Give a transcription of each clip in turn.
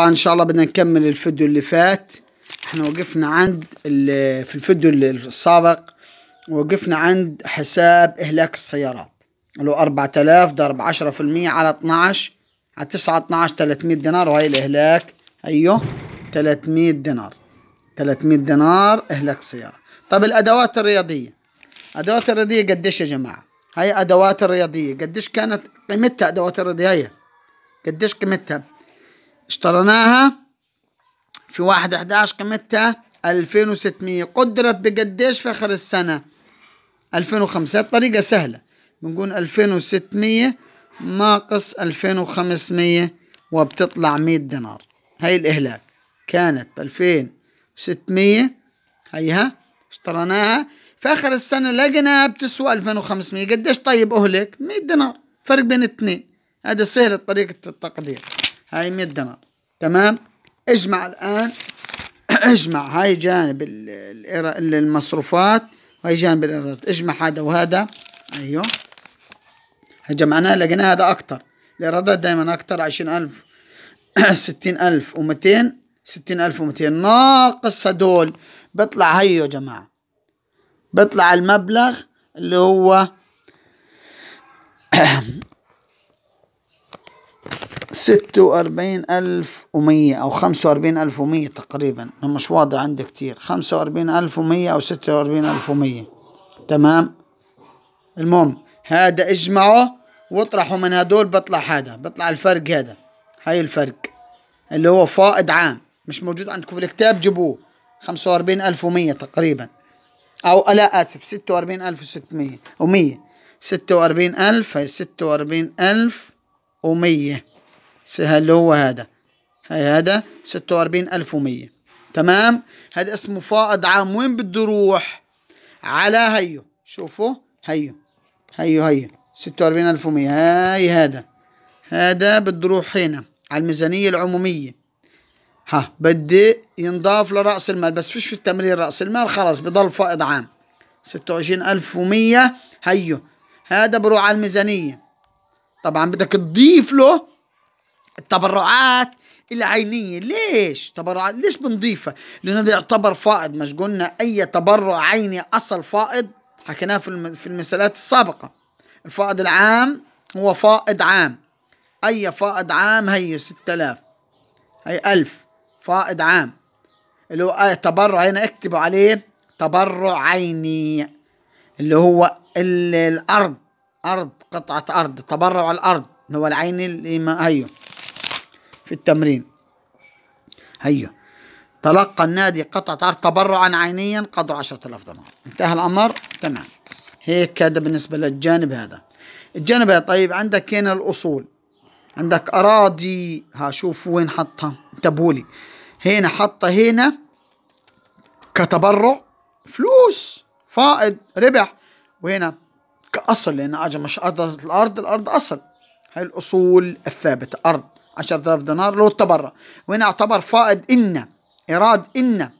ان شاء الله بدنا نكمل الفيديو اللي فات احنا وقفنا عند في الفيديو السابق وقفنا عند حساب اهلاك السيارات اللي هو 4000 ضرب 10% على 12 على 9 12 300 دينار وهي الاهلاك ايوه 300 دينار 300 دينار اهلاك سياره طب الادوات الرياضيه ادوات الرياضيه قديش يا جماعه هاي ادوات الرياضيه قديش كانت قيمتها ادوات الرياضيه قديش قيمتها اشتريناها في واحد احداش قيمتها 2600 قدرت بقديش في اخر السنه وخمسة طريقه سهله بنقول 2600 ناقص 2500 وبتطلع 100 دينار هاي الاهلاك كانت ب 2600 هيها اشتريناها في اخر السنه لقيناها بتسوى 2500 قديش طيب اهلك مية دينار فرق بين اتنين هذا سهل طريقه التقدير هاي 100 دينار تمام اجمع الان اجمع هاي جانب المصروفات وهي جانب الايرادات اجمع هذا وهذا ايوه جمعناه لقينا هذا اكثر الايرادات دائما اكثر 20000 60000 60000 و200 و200 ناقص هدول بيطلع هيو يا جماعه بيطلع المبلغ اللي هو ستة وأربعين ألف ومية أو خمسة وأربعين ألف ومية تقريبا أنا مش واضح عندي كتير خمسة وأربعين ألف ومية أو ستة وأربعين ألف ومية تمام المهم هذا اجمعه واطرحه من هدول بطلع هذا بطلع الفرق هذا هاي الفرق اللي هو فائض عام مش موجود عندكم في الكتاب جيبوه خمسة وأربعين ألف ومية تقريبا أو لا آسف ستة وأربعين ألف وستمية ومية ستة وأربعين ألف هاي ستة وأربعين ألف ومية اللي هو هذا هي هذا 46100 تمام هذا اسمه فائض عام وين بده يروح على هيو شوفوا هيو هيو هيو 46100 هاي هذا هذا بده يروح هنا على الميزانية العمومية ها بدي ينضاف لرأس المال بس فيش في التمرير رأس المال خلاص بضل فائض عام ستة وعشرين ألف ومية هيو هذا بروح على الميزانية طبعا بدك تضيف له التبرعات العينية ليش تبرعات ليش بنضيفها لأنه هذا يعتبر فائض مش قلنا أي تبرع عيني أصل فائض حكيناه في في المثالات السابقة الفائض العام هو فائض عام أي فائض عام هي 6000 هي 1000 فائض عام اللي هو تبرع هنا اكتبوا عليه تبرع عيني اللي هو الأرض أرض قطعة أرض تبرع الأرض اللي هو العين اللي ما أيوه في التمرين هيا تلقى النادي قطعة أرض تبرعا عينيا عشرة 10000 دولار انتهى الأمر تمام هيك هذا بالنسبة للجانب هذا الجانب هذا طيب عندك هنا الأصول عندك أراضي ها شوف وين حطها انتبهوا لي هنا حطها هنا كتبرع فلوس فائض ربح وهنا كأصل لأن أجا مش أرض الأرض الأرض أصل هاي الأصول الثابتة أرض 10000 دينار لو تبرع وهنا يعتبر فائض إن إيراد إن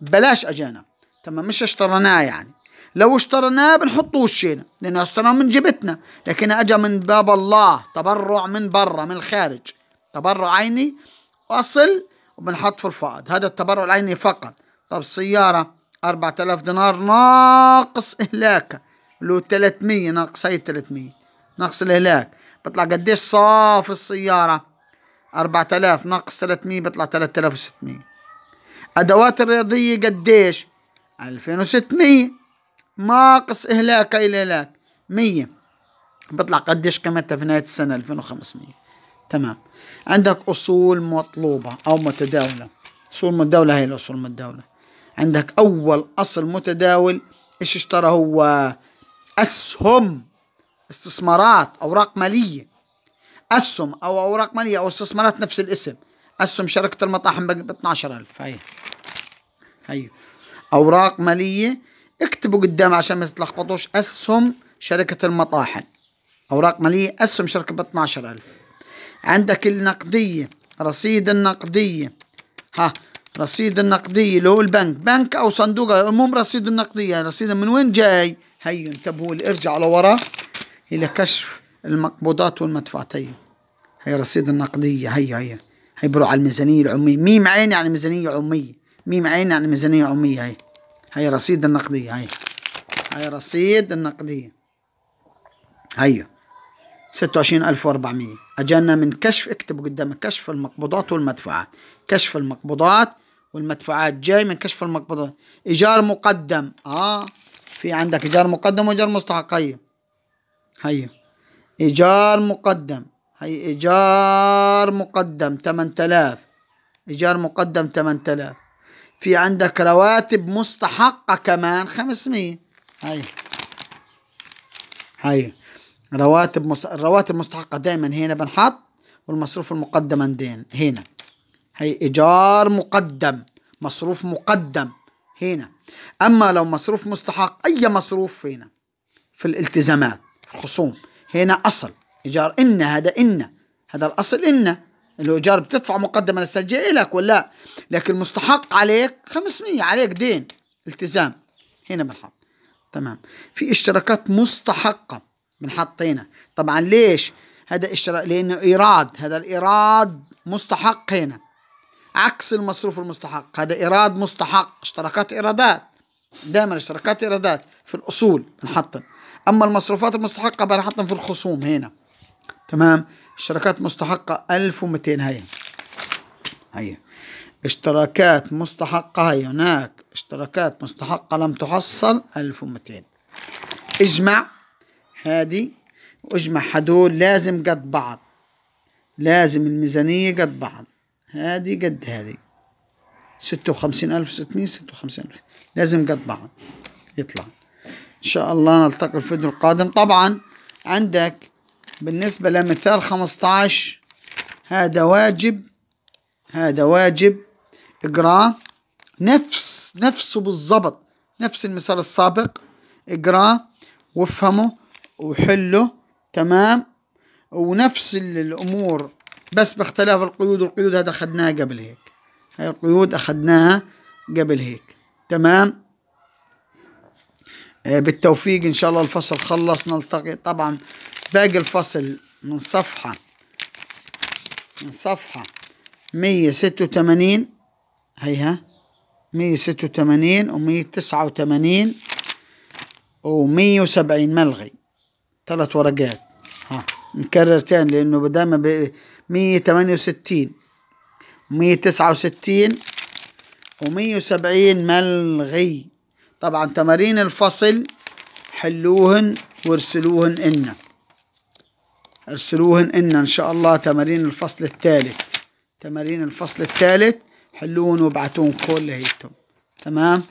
بلاش أجانا تمام مش اشتريناه يعني لو اشتريناه بنحطه وشينا لأنه اشتريناه من جيبتنا لكن أجا من باب الله تبرع من برا من الخارج تبرع عيني أصل وبنحط في الفائض هذا التبرع العيني فقط طب السيارة 4000 دينار ناقص إهلاكها اللي هو 300 ناقص هي 300 ناقص الإهلاك بطلع قديش صافي السيارة 4000 ناقص 300 بيطلع 3600 أدوات الرياضية قديش 2600 ناقص اهلاك إلى هلاك 100 بيطلع قديش قيمتها في نهاية السنة 2500 تمام عندك أصول مطلوبة أو متداولة أصول متداولة هي الأصول المتداولة عندك أول أصل متداول إيش اشترى هو أسهم استثمارات أوراق مالية اسهم او اوراق ماليه او استثمارات نفس الاسم اسهم شركه المطاحن ب 12000 هاي هاي اوراق ماليه اكتبوا قدام عشان ما تتلخبطوش اسهم شركه المطاحن اوراق ماليه اسهم شركه ب 12000 عندك النقديه رصيد النقديه ها رصيد النقديه اللي هو البنك بنك او صندوق المهم رصيد النقديه رصيد من وين جاي هيو انتبهوا لي ارجع لورا الى كشف المقبوضات والمدفوعتين هي رصيد النقدية هي هي هي على الميزانية العمومية ميم عين يعني ميزانية عمومية ميم عين يعني ميزانية عمومية هي هي رصيد النقدية هي هي رصيد النقدية هي ستة وعشرين ألف وأربعمية أجلنا من كشف اكتب قدامك كشف المقبوضات والمدفوعات كشف المقبوضات والمدفوعات جاي من كشف المقبوضات إيجار مقدم آه في عندك إيجار مقدم وإيجار هي هيو إيجار مقدم هي إيجار مقدم 8000 إيجار مقدم 8000 في عندك رواتب مستحقة كمان 500 هي هي رواتب مست... الرواتب المستحقة دائما هنا بنحط والمصروف المقدم عندين هنا هي إيجار مقدم مصروف مقدم هنا أما لو مصروف مستحق أي مصروف هنا في الالتزامات الخصوم هنا أصل إيجار إن هذا إن هذا الأصل إن الإيجار بتدفع مقدما السلجة إلك ولا لكن مستحق عليك 500 عليك دين التزام هنا بنحط تمام في اشتراكات مستحقة بنحط هنا طبعا ليش هذا اشتراك لأنه إيراد هذا الإيراد مستحق هنا عكس المصروف المستحق هذا إيراد مستحق اشتراكات إيرادات دائما اشتراكات ايرادات في الاصول بنحطم اما المصروفات المستحقه بنحطن في الخصوم هنا تمام اشتراكات مستحقه 1200 هي هي اشتراكات مستحقة هي هناك اشتراكات مستحقة لم تحصل 1200 اجمع هذه واجمع هدول لازم قد بعض لازم الميزانية قد بعض هذه قد هذه ستة وخمسين ألف وستمية ستة وخمسين ألف لازم قطعا يطلع إن شاء الله نلتقي الفيديو القادم طبعا عندك بالنسبة لمثال 15 هذا واجب هذا واجب اقراه نفس نفسه بالضبط نفس المثال السابق اقراه وافهمه وحله تمام ونفس الامور بس باختلاف القيود والقيود هذا خدناها قبل هيك هاي القيود أخدناها قبل هيك تمام آه، بالتوفيق إن شاء الله الفصل خلص نلتقي طبعا باقي الفصل من صفحة من صفحة مية ستة هيها مية ستة 189 ومية تسعة ومية وسبعين ملغي ثلاث ورقات ها نكرر تاني لأنه بدل ما مية وستين 169 و170 ملغي طبعا تمارين الفصل حلوهن وارسلوهن إن ارسلوهن إن إن شاء الله تمارين الفصل الثالث تمارين الفصل الثالث حلوهن وابعتوهن كلهيتهم تمام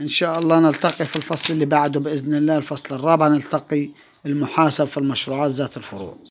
إن شاء الله نلتقي في الفصل اللي بعده بإذن الله الفصل الرابع نلتقي المحاسب في المشروعات ذات الفروع